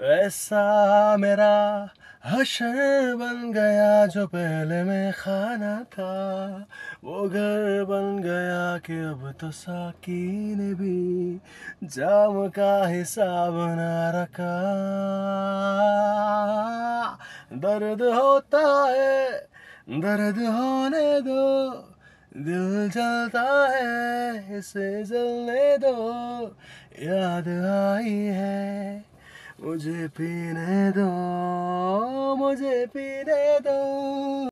ऐसा मेरा हशर बन गया जो पहले में खाना था वो घर बन गया कि अब तो ने भी जाम का हिसाब बना रखा दर्द होता है दर्द होने दो दिल जलता है इसे जलने दो याद आई है मुझे पीने दो मुझे पीने दो